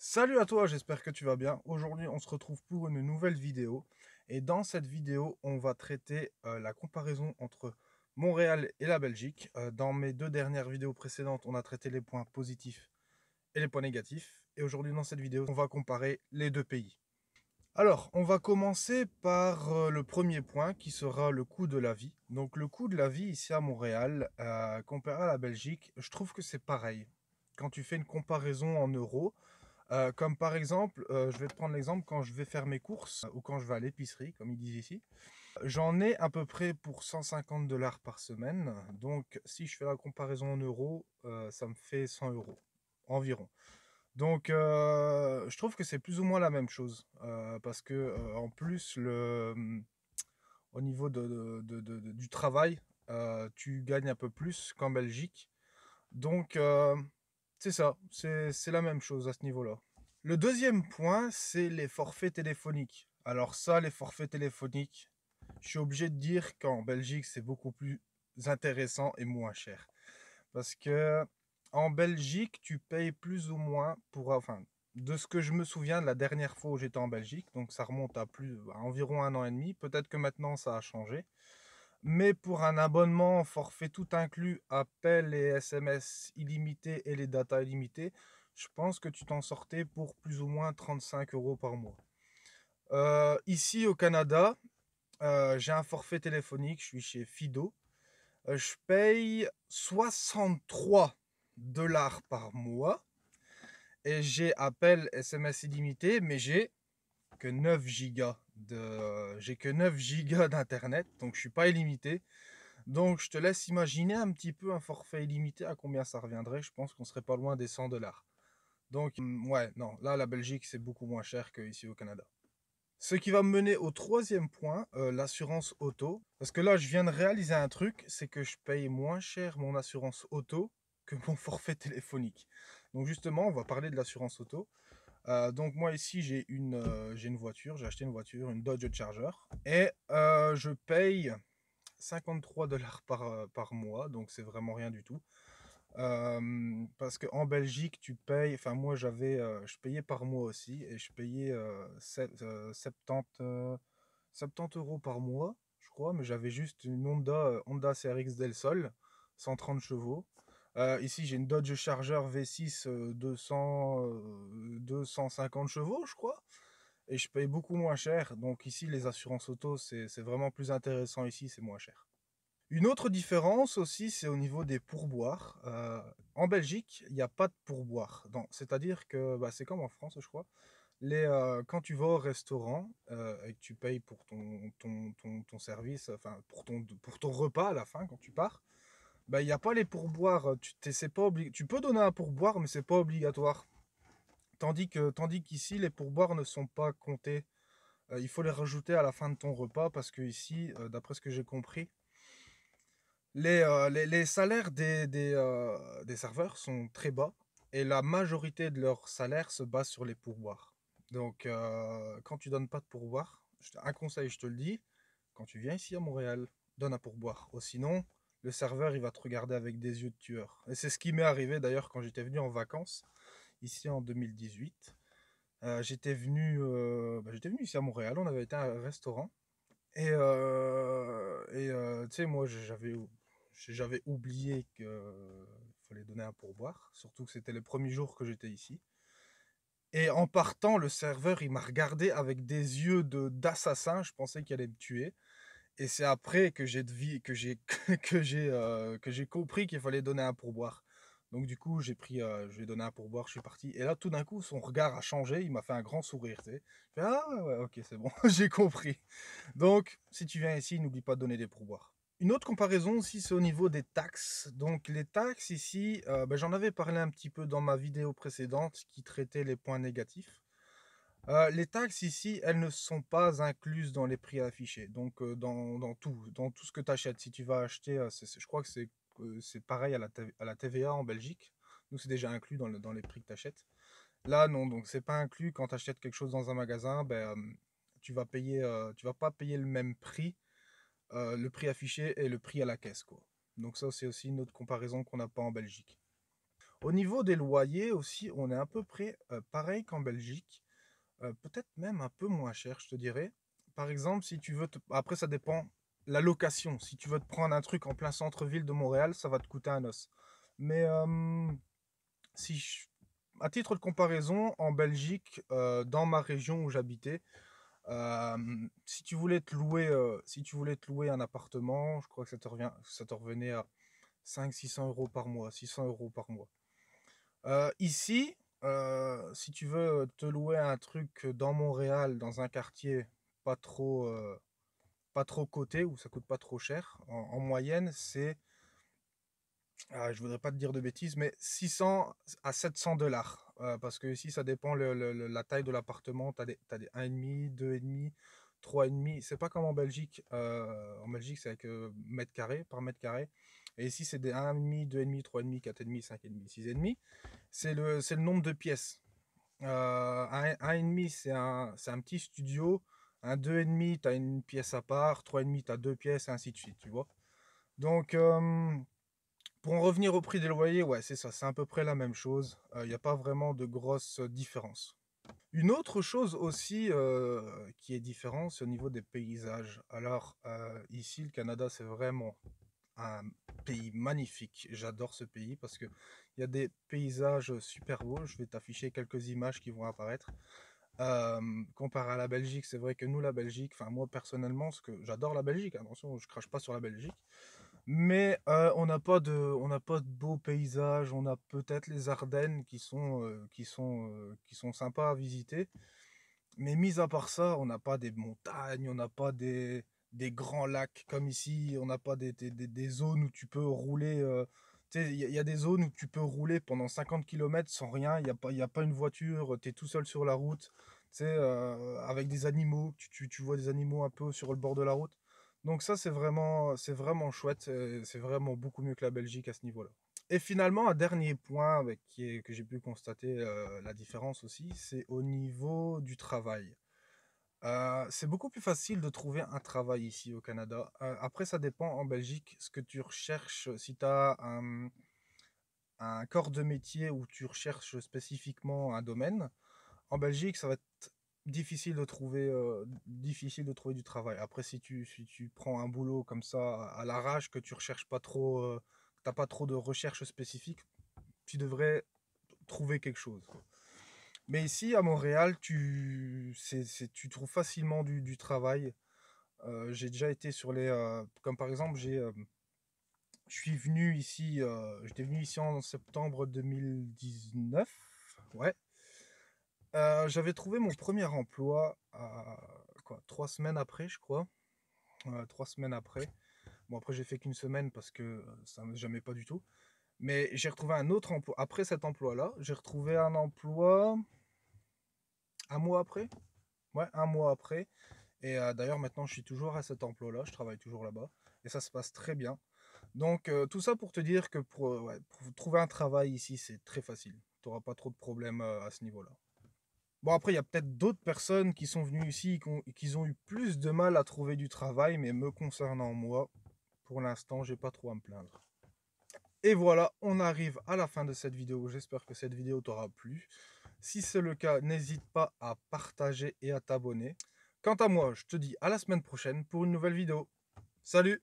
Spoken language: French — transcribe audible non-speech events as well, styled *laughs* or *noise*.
Salut à toi, j'espère que tu vas bien. Aujourd'hui, on se retrouve pour une nouvelle vidéo. Et dans cette vidéo, on va traiter euh, la comparaison entre Montréal et la Belgique. Euh, dans mes deux dernières vidéos précédentes, on a traité les points positifs et les points négatifs. Et aujourd'hui, dans cette vidéo, on va comparer les deux pays. Alors, on va commencer par euh, le premier point qui sera le coût de la vie. Donc, le coût de la vie ici à Montréal, comparé à la Belgique, je trouve que c'est pareil. Quand tu fais une comparaison en euros, euh, comme par exemple, euh, je vais te prendre l'exemple quand je vais faire mes courses euh, ou quand je vais à l'épicerie, comme ils disent ici. J'en ai à peu près pour 150 dollars par semaine. Donc, si je fais la comparaison en euros, ça me fait 100 euros environ. Donc, je trouve que c'est plus ou moins la même chose parce que en plus le mm, au niveau du travail, tu gagnes un peu plus qu'en Belgique. Donc, c'est ça, c'est la même chose à ce niveau-là. Le deuxième point, c'est les forfaits téléphoniques. Alors ça, les forfaits téléphoniques, je suis obligé de dire qu'en Belgique, c'est beaucoup plus intéressant et moins cher. Parce que en Belgique, tu payes plus ou moins pour... Enfin, de ce que je me souviens de la dernière fois où j'étais en Belgique, donc ça remonte à plus à environ un an et demi, peut-être que maintenant ça a changé. Mais pour un abonnement forfait tout inclus, appel et SMS illimités et les datas illimités, je pense que tu t'en sortais pour plus ou moins 35 euros par mois. Euh, ici au Canada, euh, j'ai un forfait téléphonique, je suis chez Fido. Euh, je paye 63 dollars par mois et j'ai appel SMS illimité, mais j'ai que 9 gigas de j'ai que 9 gigas d'internet, donc je suis pas illimité. Donc je te laisse imaginer un petit peu un forfait illimité à combien ça reviendrait. Je pense qu'on serait pas loin des 100 dollars. Donc, mm, ouais, non, là, la Belgique, c'est beaucoup moins cher qu'ici au Canada. Ce qui va me mener au troisième point, euh, l'assurance auto. Parce que là, je viens de réaliser un truc, c'est que je paye moins cher mon assurance auto que mon *laughs* forfait téléphonique. Donc justement, on va parler de l'assurance auto. Euh, donc moi ici, j'ai une, euh, une voiture, j'ai acheté une voiture, une Dodge Charger. Et je paye 53 dollars par mois, donc c'est vraiment rien du tout. Parce parce qu'en Belgique, tu payes, enfin moi j'avais, je payais par mois aussi, et je payais 70, euros par mois, je crois, mais j'avais juste une Honda, Honda CRX Del Sol, 130 chevaux. ici j'ai une Dodge Charger V6 200, 250 chevaux, je crois. Et je paye beaucoup moins cher. Donc ici, les assurances auto, c'est vraiment plus intéressant ici, c'est moins cher. Une autre différence aussi, c'est au niveau des pourboires. Euh, en Belgique, il n'y a pas de pourboire. C'est-à-dire que bah, c'est comme en France, je crois. Les, euh, quand tu vas au restaurant euh, et que tu payes pour ton, service, enfin pour ton, repas à la fin quand tu pars, bah, il n'y a pas les pourboires. Tu, pas tu peux donner un pourboire, mais c'est pas obligatoire. Tandis que tandis qu'ici, les pourboires ne sont pas comptés. il faut les rajouter à la fin de ton repas parce que ici, d'après ce que j'ai compris, les, euh, les, les, salaires des, des, euh, des, serveurs sont très bas et la majorité de leurs salaires se base sur les pourboires. Donc, euh, quand tu donnes pas de pourboire, un conseil, je te le dis, quand tu viens ici à Montréal, donne un pourboire. Ou sinon, le serveur, il va te regarder avec des yeux de tueur. Et c'est ce qui m'est arrivé d'ailleurs quand j'étais venu en vacances, ici en 2018. j'étais venu, bah, j'étais venu ici à Montréal, on avait été à un restaurant. Et, et tu sais, moi, j'avais j'avais oublié qu'il euh, fallait donner un pourboire, surtout que c'était les premiers jours que j'étais ici. Et en partant, le serveur, il m'a regardé avec des yeux de d'assassin, je pensais qu'il allait me tuer. Et c'est après que j'ai que j'ai *laughs* que j'ai euh, que j'ai compris qu'il fallait donner un pourboire. Donc du coup, j'ai pris, euh, je lui ai donné un pourboire, je suis parti. Et là, tout d'un coup, son regard a changé, il m'a fait un grand sourire. Tu ah ouais, ok, c'est bon, *laughs* j'ai compris. Donc, si tu viens ici, n'oublie pas de donner des pourboires. Une autre comparaison aussi, c'est au niveau des taxes. Donc les taxes ici, euh, bah, j'en avais parlé un petit peu dans ma vidéo précédente qui traitait les points négatifs. Euh, les taxes ici, elles ne sont pas incluses dans les prix affichés, donc euh, dans, tout, dans tout ce que tu achètes. Si tu vas acheter, je crois que c'est pareil à la, à TVA en Belgique, donc c'est déjà inclus dans, les prix que tu achètes. Là, non, donc c'est pas inclus. Quand tu achètes quelque chose dans un magasin, ben, tu vas payer, tu vas pas payer le même prix euh, le prix affiché et le prix à la caisse. Quoi. Donc ça, c'est aussi une autre comparaison qu'on n'a pas en Belgique. Au niveau des loyers aussi, on est à peu près euh, pareil qu'en Belgique, euh, peut-être même un peu moins cher, je te dirais. Par exemple, si tu veux, après ça dépend la location. Si tu veux te prendre un truc en plein centre-ville de Montréal, ça va te coûter un os. Mais si à titre de comparaison, en Belgique, dans ma région où j'habitais, si tu voulais te louer, si tu voulais te louer un appartement, je crois que ça te, ça te revenait à 500-600 euros par mois, 600 euros par mois. ici, si tu veux te louer un truc dans Montréal, dans un quartier pas trop, pas trop coté où ça coûte pas trop cher, en, moyenne, c'est, ah, je voudrais pas te dire de bêtises, mais 600 à 700 dollars parce que ici ça dépend le, la taille de l'appartement, tu as des, 1,5, 2,5, 3,5, c'est pas comme en Belgique, en Belgique c'est avec mètre carré par mètre carré, et ici c'est des 1,5, 2,5, 3,5, 4,5, 5,5, 6,5, c'est le, le nombre de pièces. 1,5 c'est un, petit studio, un 2,5 tu as une pièce à part, 3,5 tu as deux pièces, et ainsi de suite, tu vois. Donc... Pour en revenir au prix des loyers, ouais, c'est ça, c'est à peu près la même chose. Il n'y a pas vraiment de grosses différence. Une autre chose aussi qui est différente, c'est au niveau des paysages. Alors, ici, le Canada, c'est vraiment un pays magnifique. J'adore ce pays parce qu'il y a des paysages super beaux. Je vais t'afficher quelques images qui vont apparaître. comparé à la Belgique, c'est vrai que nous, la Belgique, enfin moi personnellement, ce que j'adore la Belgique, attention, je crache pas sur la Belgique, mais euh, on n'a pas de, on n'a pas de beaux paysages. On a peut-être les Ardennes qui sont, euh, qui sont, euh, qui sont sympas à visiter. Mais mis à part ça, on n'a pas des montagnes, on n'a pas des, des grands lacs comme ici. On n'a pas des, des, des, zones où tu peux rouler. il y, a des zones où tu peux rouler pendant 50 km sans rien. Il n'y a, pas, a pas une voiture. Tu es tout seul sur la route. Tu avec des animaux. tu, tu vois des animaux un peu sur le bord de la route. Donc ça, c'est vraiment, c'est vraiment chouette. C'est vraiment beaucoup mieux que la Belgique à ce niveau-là. Et finalement, un dernier point avec, qui est, que j'ai pu constater euh, la différence aussi, c'est au niveau du travail. Euh, c'est beaucoup plus facile de trouver un travail ici au Canada. Euh, après, ça dépend en Belgique ce que tu recherches. Si tu as un, un, corps de métier où tu recherches spécifiquement un domaine, en Belgique, ça va être difficile de trouver euh, difficile de trouver du travail après si tu si tu prends un boulot comme ça à l'arrache que tu recherches pas trop euh, t'as pas trop de recherches spécifiques, tu devrais trouver quelque chose mais ici à Montréal tu c'est, tu trouves facilement du, travail euh, j'ai déjà été sur les comme par exemple j'ai je suis venu ici j'étais venu ici en septembre 2019 ouais euh, j'avais trouvé mon premier emploi euh, trois semaines après, je crois. Euh, trois semaines après. Bon, après, j'ai fait qu'une semaine parce que ça ne jamais pas du tout. Mais j'ai retrouvé un autre emploi. Après cet emploi-là, j'ai retrouvé un emploi un mois après. Ouais, un mois après. Et d'ailleurs, maintenant, je suis toujours à cet emploi-là. Je travaille toujours là-bas. Et ça se passe très bien. Donc, tout ça pour te dire que trouver un travail ici, c'est très facile. Tu n'auras pas trop de problèmes à ce niveau-là. Bon, après, il y a peut-être d'autres personnes qui sont venues ici et qui ont, eu plus de mal à trouver du travail, mais me concernant moi, pour l'instant, j'ai pas trop à me plaindre. Et voilà, on arrive à la fin de cette vidéo. J'espère que cette vidéo t'aura plu. Si c'est le cas, n'hésite pas à partager et à t'abonner. Quant à moi, je te dis à la semaine prochaine pour une nouvelle vidéo. Salut